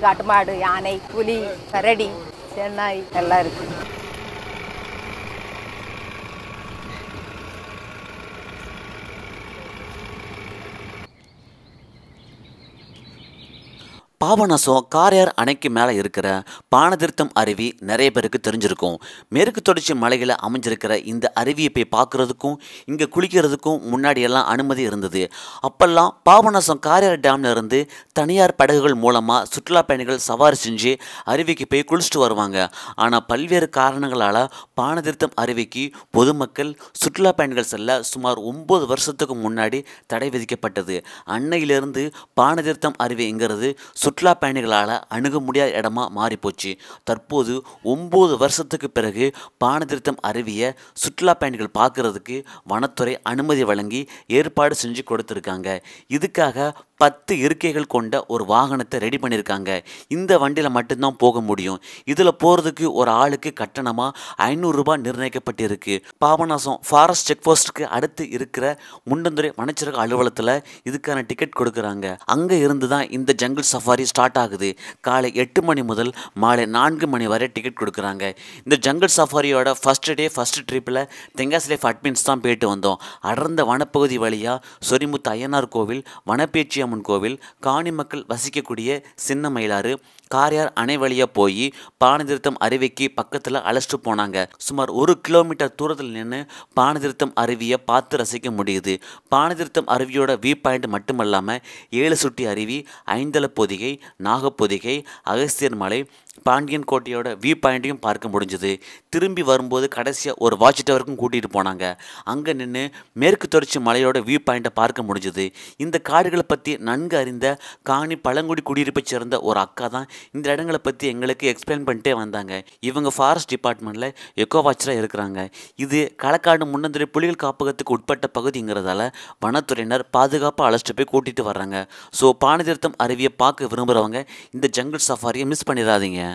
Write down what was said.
காட்டுமாடு யானை புலி கரடி சென்னாய் எல்லாம் இருக்கு பாபநாசம் காரையார் அணைக்கு மேலே இருக்கிற பானதிருத்தம் அருவி நிறைய பேருக்கு தெரிஞ்சிருக்கும் மேற்கு தொடர்ச்சி மலையில் அமைஞ்சிருக்கிற இந்த அருவியை போய் பார்க்குறதுக்கும் இங்கே குளிக்கிறதுக்கும் முன்னாடியெல்லாம் அனுமதி இருந்தது அப்போல்லாம் பாபநாசம் காரையார் டேம்ல இருந்து தனியார் படகுகள் மூலமாக சுற்றுலா பயணிகள் சவாரி செஞ்சு அருவிக்கு போய் குளிச்சுட்டு வருவாங்க ஆனால் பல்வேறு காரணங்களால் பானதிருத்தம் அருவிக்கு பொதுமக்கள் சுற்றுலா பயணிகள் செல்ல சுமார் ஒம்பது வருஷத்துக்கு முன்னாடி தடை விதிக்கப்பட்டது அன்னையிலிருந்து பானதிருத்தம் அருவிங்கிறது சுற்றுலா பயணிகளால் அணுக முடியாத இடமா மாறிப்போச்சு தற்போது ஒம்பது வருஷத்துக்கு பிறகு பானதிருத்தம் அருவிய சுற்றுலா பயணிகள் பார்க்கறதுக்கு வனத்துறை அனுமதி வழங்கி ஏற்பாடு செஞ்சு கொடுத்துருக்காங்க இதுக்காக பத்து இருக்கைகள் கொண்ட ஒரு வாகனத்தை ரெடி பண்ணியிருக்காங்க இந்த வண்டியில் மட்டும்தான் போக முடியும் இதில் போகிறதுக்கு ஒரு ஆளுக்கு கட்டணமாக ஐநூறுரூபா நிர்ணயிக்கப்பட்டிருக்கு பாபநாசம் ஃபாரஸ்ட் செக் போஸ்ட்டுக்கு அடுத்து இருக்கிற முண்டந்துறை வனச்சரக அலுவலகத்தில் இதுக்கான டிக்கெட் கொடுக்குறாங்க அங்கே இருந்து தான் இந்த ஜங்கிள் சஃபாரி ஸ்டார்ட் ஆகுது காலை எட்டு மணி முதல் மாலை நான்கு மணி வரை டிக்கெட் கொடுக்குறாங்க இந்த ஜங்கிள் சஃபாரியோட ஃபஸ்ட் டே ஃபஸ்ட் ட்ரிப்பில் தெங்காசி லைஃப் அட்மின்ஸ் தான் போயிட்டு வந்தோம் அடர்ந்த வனப்பகுதி வழியாக சொரிமுத்து அய்யனார் கோவில் வனப்பேச்சியம் மாரியம்மன் கோவில் காணி மக்கள் வசிக்கக்கூடிய சின்ன மயிலாறு காரியார் அணை வழியாக போய் பானதிருத்தம் அருவிக்கு பக்கத்தில் அழைச்சிட்டு போனாங்க சுமார் ஒரு கிலோமீட்டர் தூரத்தில் நின்று பானதிருத்தம் அருவியை பார்த்து ரசிக்க முடியுது பானதிருத்தம் அருவியோட வியூ பாயிண்ட் மட்டுமல்லாமல் ஏழு சுட்டி அருவி ஐந்தள பொதிகை நாகப்பொதிகை அகஸ்தியர் மலை பாண்டியன் கோட்டையோட வியூ பாயிண்ட்டையும் பார்க்க முடிஞ்சுது திரும்பி வரும்போது கடைசியாக ஒரு வாட்ச் டவருக்கும் கூட்டிகிட்டு போனாங்க அங்கே நின்று மேற்கு தொடர்ச்சி மலையோட வியூ பாயிண்ட்டை பார்க்க முடிஞ்சுது இந்த காடுகளை பற்றி நன்கு அறிந்த காணி பழங்குடி குடியிருப்பை சேர்ந்த ஒரு அக்கா தான் இந்த இடங்களை பற்றி எங்களுக்கு எக்ஸ்பிளைன் பண்ணிட்டே வந்தாங்க இவங்க ஃபாரஸ்ட் டிபார்ட்மெண்ட்டில் எக்கோ வாட்சராக இருக்கிறாங்க இது களக்காடு முன்னந்திரி புலிகள் காப்பகத்துக்கு உட்பட்ட பகுதிங்கிறதால வனத்துறையினர் பாதுகாப்பாக அழைச்சிட்டு போய் கூட்டிகிட்டு வர்றாங்க ஸோ பானதீர்த்தம் அருவியை பார்க்க விரும்புகிறவங்க இந்த ஜங்கிள் சஃபாரியை மிஸ் பண்ணிடாதீங்க